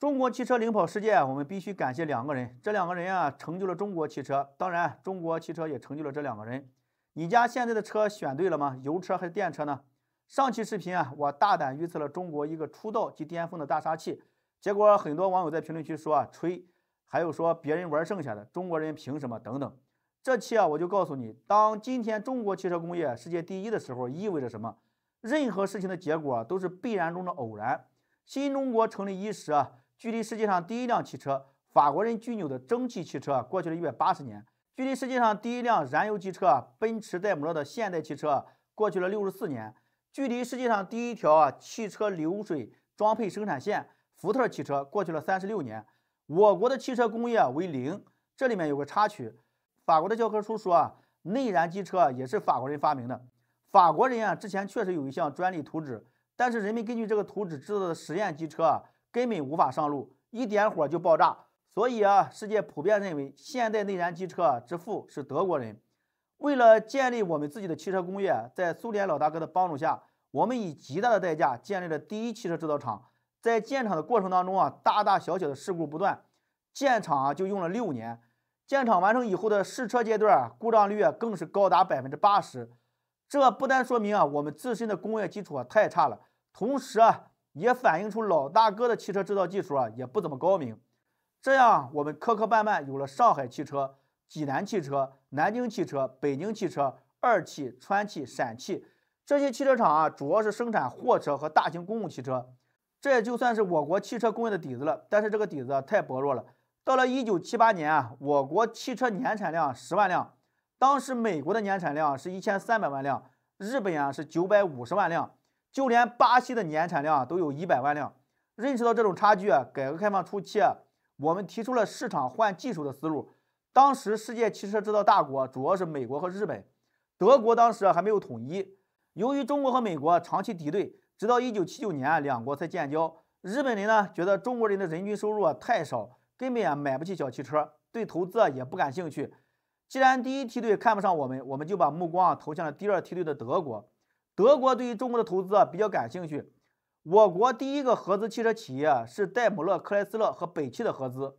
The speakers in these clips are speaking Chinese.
中国汽车领跑世界啊，我们必须感谢两个人。这两个人啊，成就了中国汽车，当然中国汽车也成就了这两个人。你家现在的车选对了吗？油车还是电车呢？上期视频啊，我大胆预测了中国一个出道即巅峰的大杀器，结果很多网友在评论区说啊吹，还有说别人玩剩下的，中国人凭什么等等。这期啊，我就告诉你，当今天中国汽车工业世界第一的时候，意味着什么？任何事情的结果都是必然中的偶然。新中国成立伊始啊。距离世界上第一辆汽车法国人居纽的蒸汽汽车过去了一百八十年，距离世界上第一辆燃油机车奔驰戴姆勒的现代汽车过去了六十四年，距离世界上第一条啊汽车流水装配生产线福特汽车过去了三十六年。我国的汽车工业为零，这里面有个插曲，法国的教科书说啊内燃机车也是法国人发明的，法国人啊之前确实有一项专利图纸，但是人们根据这个图纸制造的实验机车啊。根本无法上路，一点火就爆炸，所以啊，世界普遍认为现代内燃机车之父是德国人。为了建立我们自己的汽车工业，在苏联老大哥的帮助下，我们以极大的代价建立了第一汽车制造厂。在建厂的过程当中啊，大大小小的事故不断，建厂啊就用了六年。建厂完成以后的试车阶段，故障率啊更是高达百分之八十。这不单说明啊我们自身的工业基础啊太差了，同时啊。也反映出老大哥的汽车制造技术啊，也不怎么高明。这样，我们磕磕绊绊有了上海汽车、济南汽车、南京汽车、北京汽车、二汽、川汽、陕汽这些汽车厂啊，主要是生产货车和大型公共汽车。这也就算是我国汽车工业的底子了，但是这个底子太薄弱了。到了1978年啊，我国汽车年产量十万辆，当时美国的年产量是一千三百万辆，日本啊是九百五十万辆。就连巴西的年产量啊都有一百万辆，认识到这种差距啊，改革开放初期啊，我们提出了市场换技术的思路。当时世界汽车制造大国主要是美国和日本，德国当时啊还没有统一。由于中国和美国长期敌对，直到一九七九年两国才建交。日本人呢觉得中国人的人均收入啊太少，根本啊买不起小汽车，对投资啊也不感兴趣。既然第一梯队看不上我们，我们就把目光啊投向了第二梯队的德国。德国对于中国的投资啊比较感兴趣。我国第一个合资汽车企业是戴姆勒克莱斯勒和北汽的合资。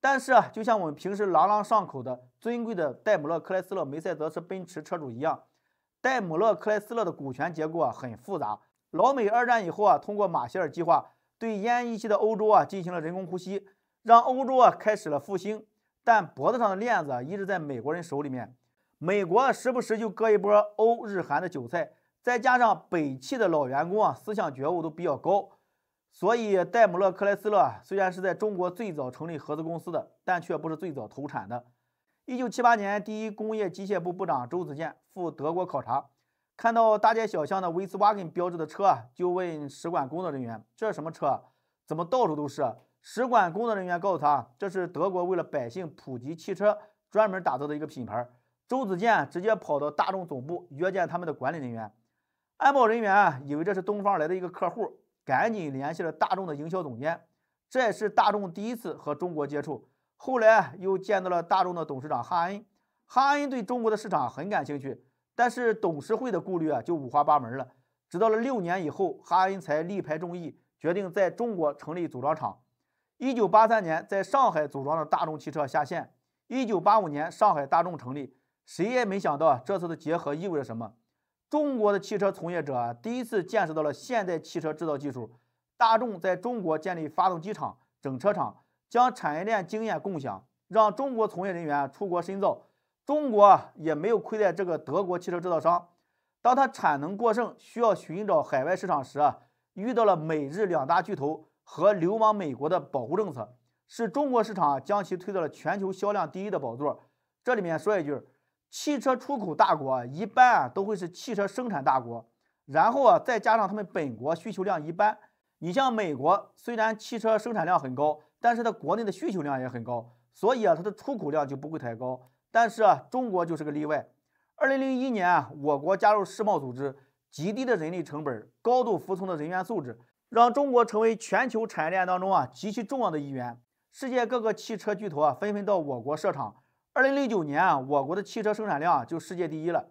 但是，啊，就像我们平时朗朗上口的“尊贵的戴姆勒克莱斯勒、梅赛德斯奔驰”车主一样，戴姆勒克莱斯勒的股权结构啊很复杂。老美二战以后啊，通过马歇尔计划对奄奄一息的欧洲啊进行了人工呼吸，让欧洲啊开始了复兴。但脖子上的链子啊一直在美国人手里面，美国时不时就割一波欧日韩的韭菜。再加上北汽的老员工啊，思想觉悟都比较高，所以戴姆勒克莱斯勒虽然是在中国最早成立合资公司的，但却不是最早投产的。一九七八年，第一工业机械部部长周子健赴德国考察，看到大街小巷的威斯瓦根标志的车，啊，就问使馆工作人员：“这是什么车？怎么到处都是？”使馆工作人员告诉他：“这是德国为了百姓普及汽车专门打造的一个品牌。”周子健直接跑到大众总部约见他们的管理人员。安保人员啊，以为这是东方来的一个客户，赶紧联系了大众的营销总监。这也是大众第一次和中国接触。后来又见到了大众的董事长哈恩，哈恩对中国的市场很感兴趣，但是董事会的顾虑啊，就五花八门了。直到了六年以后，哈恩才力排众议，决定在中国成立组装厂。一九八三年，在上海组装的大众汽车下线。一九八五年，上海大众成立。谁也没想到啊，这次的结合意味着什么。中国的汽车从业者第一次见识到了现代汽车制造技术。大众在中国建立发动机厂、整车厂，将产业链经验共享，让中国从业人员出国深造。中国也没有亏待这个德国汽车制造商。当它产能过剩，需要寻找海外市场时啊，遇到了美日两大巨头和流亡美国的保护政策。是中国市场将其推到了全球销量第一的宝座。这里面说一句。汽车出口大国一般啊都会是汽车生产大国，然后啊再加上他们本国需求量一般。你像美国虽然汽车生产量很高，但是它国内的需求量也很高，所以啊它的出口量就不会太高。但是啊中国就是个例外。二零零一年啊我国加入世贸组织，极低的人力成本，高度服从的人员素质，让中国成为全球产业链当中啊极其重要的一员。世界各个汽车巨头啊纷纷到我国设厂。二零零九年啊，我国的汽车生产量就世界第一了。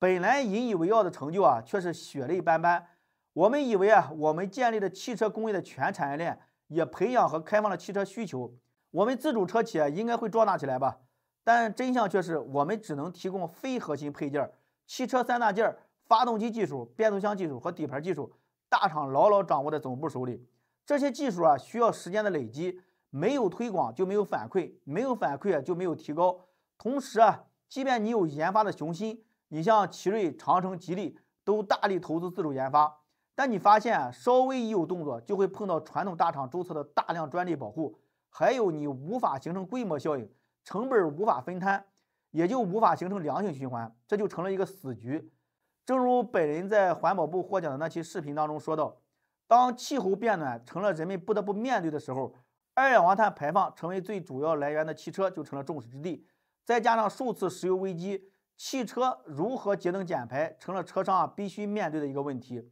本来引以为傲的成就啊，却是血泪斑斑。我们以为啊，我们建立的汽车工业的全产业链，也培养和开放了汽车需求，我们自主车企应该会壮大起来吧？但真相却是，我们只能提供非核心配件，汽车三大件——发动机技术、变速箱技术和底盘技术，大厂牢牢掌握在总部手里。这些技术啊，需要时间的累积。没有推广就没有反馈，没有反馈就没有提高。同时啊，即便你有研发的雄心，你像奇瑞、长城、吉利都大力投资自主研发，但你发现啊，稍微一有动作，就会碰到传统大厂注册的大量专利保护，还有你无法形成规模效应，成本无法分摊，也就无法形成良性循环，这就成了一个死局。正如本人在环保部获奖的那期视频当中说到，当气候变暖成了人们不得不面对的时候。二氧化碳排放成为最主要来源的汽车就成了众矢之的，再加上数次石油危机，汽车如何节能减排成了车商啊必须面对的一个问题。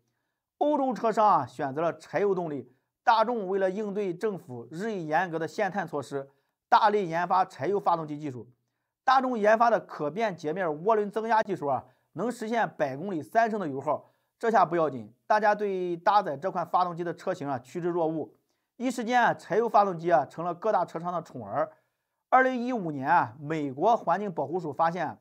欧洲车商啊选择了柴油动力，大众为了应对政府日益严格的限碳措施，大力研发柴油发动机技术。大众研发的可变截面涡轮增压技术啊，能实现百公里三升的油耗，这下不要紧，大家对搭载这款发动机的车型啊趋之若鹜。一时间啊，柴油发动机啊成了各大车商的宠儿。二零一五年啊，美国环境保护署发现，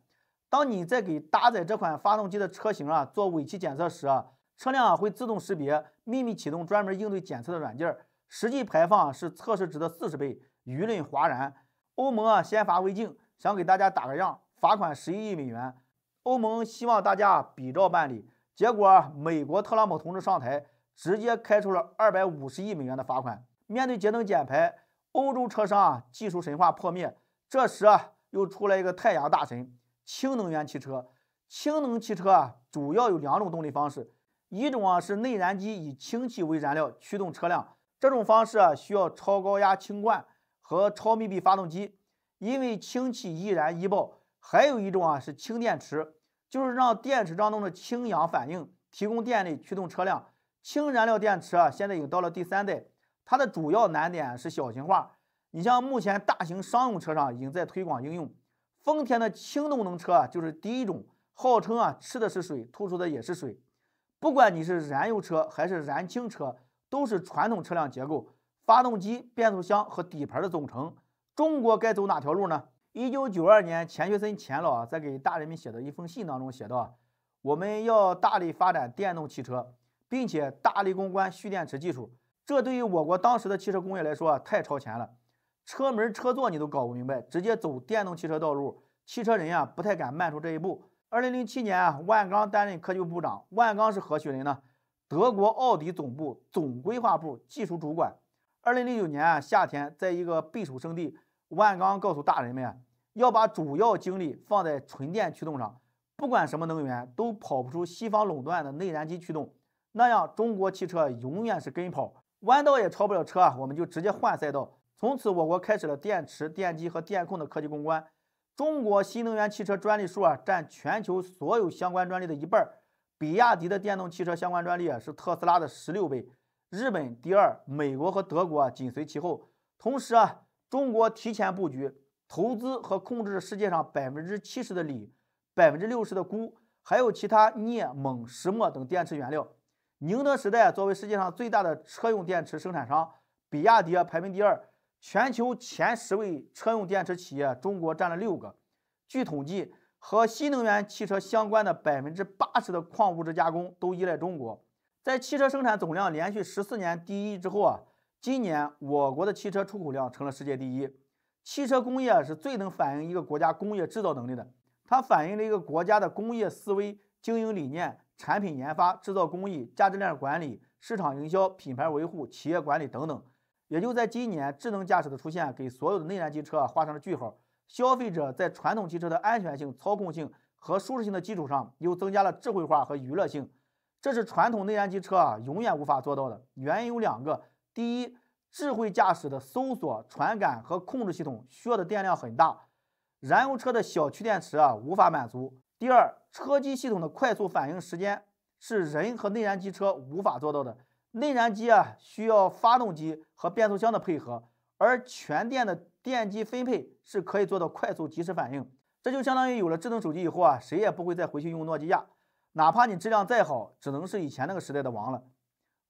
当你在给搭载这款发动机的车型啊做尾气检测时啊，车辆啊会自动识别、秘密启动专门应对检测的软件儿，实际排放是测试值的四十倍，舆论哗然。欧盟啊先罚为敬，想给大家打个样，罚款十一亿美元。欧盟希望大家比照办理。结果啊，美国特朗普同志上台，直接开出了二百五十亿美元的罚款。面对节能减排，欧洲车商啊技术神话破灭。这时啊，又出来一个太阳大神——氢能源汽车。氢能汽车啊，主要有两种动力方式：一种啊是内燃机以氢气为燃料驱动车辆，这种方式啊需要超高压氢罐和超密闭发动机，因为氢气易燃易爆；还有一种啊是氢电池，就是让电池当中的氢氧反应提供电力驱动车辆。氢燃料电池啊，现在已经到了第三代。它的主要难点是小型化。你像目前大型商用车上已经在推广应用，丰田的轻动能车啊，就是第一种，号称啊吃的是水，吐出的也是水。不管你是燃油车还是燃氢车，都是传统车辆结构，发动机、变速箱和底盘的总成。中国该走哪条路呢？一九九二年，钱学森钱老啊在给大人们写的一封信当中写道：我们要大力发展电动汽车，并且大力攻关蓄电池技术。这对于我国当时的汽车工业来说啊，太超前了。车门、车座你都搞不明白，直接走电动汽车道路，汽车人啊不太敢迈出这一步。二零零七年啊，万钢担任科技部长。万钢是何许人呢？德国奥迪总部总规划部技术主管。二零零九年啊，夏天在一个避暑圣地，万钢告诉大人们，要把主要精力放在纯电驱动上，不管什么能源都跑不出西方垄断的内燃机驱动，那样中国汽车永远是跟跑。弯道也超不了车啊，我们就直接换赛道。从此，我国开始了电池、电机和电控的科技攻关。中国新能源汽车专利数啊，占全球所有相关专利的一半比亚迪的电动汽车相关专利啊，是特斯拉的十六倍。日本第二，美国和德国紧随其后。同时啊，中国提前布局，投资和控制世界上百分之七十的锂、百分之六十的钴，还有其他镍、锰、石墨等电池原料。宁德时代作为世界上最大的车用电池生产商，比亚迪排名第二。全球前十位车用电池企业，中国占了六个。据统计，和新能源汽车相关的百分之八十的矿物质加工都依赖中国。在汽车生产总量连续十四年第一之后啊，今年我国的汽车出口量成了世界第一。汽车工业是最能反映一个国家工业制造能力的，它反映了一个国家的工业思维。经营理念、产品研发、制造工艺、价值链管理、市场营销、品牌维护、企业管理等等，也就在今年，智能驾驶的出现给所有的内燃机车画上了句号。消费者在传统汽车的安全性、操控性和舒适性的基础上，又增加了智慧化和娱乐性，这是传统内燃机车啊永远无法做到的。原因有两个：第一，智慧驾驶的搜索、传感和控制系统需要的电量很大，燃油车的小区电池啊无法满足。第二，车机系统的快速反应时间是人和内燃机车无法做到的。内燃机啊，需要发动机和变速箱的配合，而全电的电机分配是可以做到快速及时反应。这就相当于有了智能手机以后啊，谁也不会再回去用诺基亚，哪怕你质量再好，只能是以前那个时代的王了。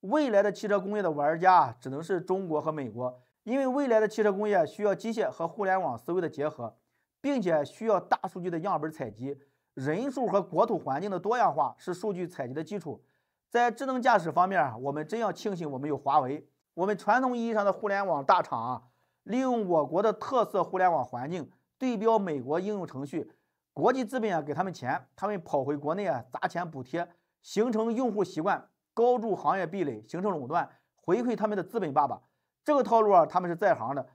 未来的汽车工业的玩家只能是中国和美国，因为未来的汽车工业需要机械和互联网思维的结合，并且需要大数据的样本采集。人数和国土环境的多样化是数据采集的基础。在智能驾驶方面啊，我们真要庆幸我们有华为。我们传统意义上的互联网大厂啊，利用我国的特色互联网环境，对标美国应用程序，国际资本啊给他们钱，他们跑回国内啊砸钱补贴，形成用户习惯，高筑行业壁垒，形成垄断，回馈他们的资本爸爸。这个套路啊，他们是在行的。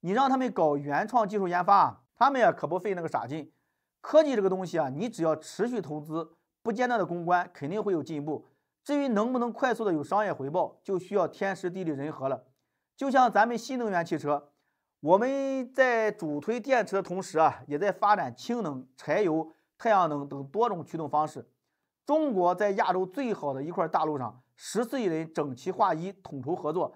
你让他们搞原创技术研发他们呀可不费那个傻劲。科技这个东西啊，你只要持续投资、不间断的攻关，肯定会有进步。至于能不能快速的有商业回报，就需要天时地利人和了。就像咱们新能源汽车，我们在主推电池的同时啊，也在发展氢能、柴油、太阳能等多种驱动方式。中国在亚洲最好的一块大陆上，十四亿人整齐划一、统筹合作；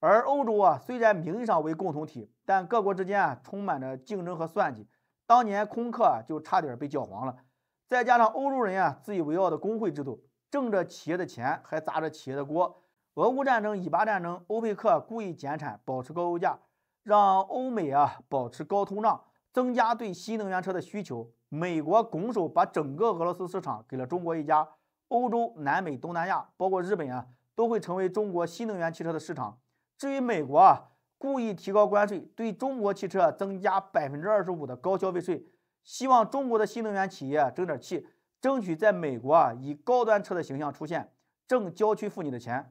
而欧洲啊，虽然名义上为共同体，但各国之间啊，充满着竞争和算计。当年空客啊就差点被搅黄了，再加上欧洲人啊自以为傲的工会制度，挣着企业的钱还砸着企业的锅。俄乌战争、以巴战争、欧佩克故意减产保持高油价，让欧美啊保持高通胀，增加对新能源车的需求。美国拱手把整个俄罗斯市场给了中国一家。欧洲、南美、东南亚，包括日本啊，都会成为中国新能源汽车的市场。至于美国啊。故意提高关税，对中国汽车增加百分之二十五的高消费税，希望中国的新能源企业争点气，争取在美国啊以高端车的形象出现，挣郊区妇女的钱。